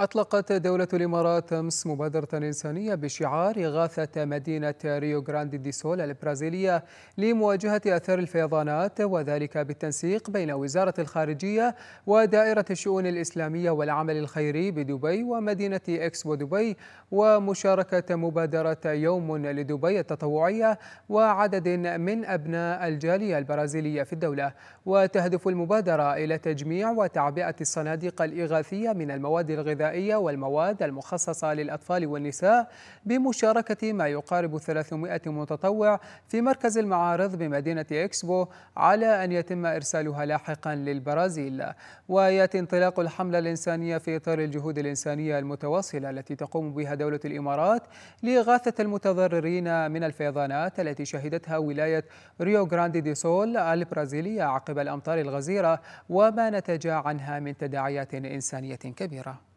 أطلقت دولة الإمارات أمس مبادرة إنسانية بشعار إغاثة مدينة ريو جراندي دي سول البرازيلية لمواجهة أثار الفيضانات وذلك بالتنسيق بين وزارة الخارجية ودائرة الشؤون الإسلامية والعمل الخيري بدبي ومدينة إكسبو دبي ومشاركة مبادرة يوم لدبي التطوعية وعدد من أبناء الجالية البرازيلية في الدولة وتهدف المبادرة إلى تجميع وتعبئة الصناديق الإغاثية من المواد الغذائية الغذائية والمواد المخصصة للأطفال والنساء بمشاركة ما يقارب 300 متطوع في مركز المعارض بمدينة إكسبو على أن يتم إرسالها لاحقا للبرازيل ويأتي انطلاق الحملة الإنسانية في إطار الجهود الإنسانية المتواصلة التي تقوم بها دولة الإمارات لإغاثة المتضررين من الفيضانات التي شهدتها ولاية ريو غراندي دي سول البرازيلية عقب الأمطار الغزيرة وما نتج عنها من تداعيات إنسانية كبيرة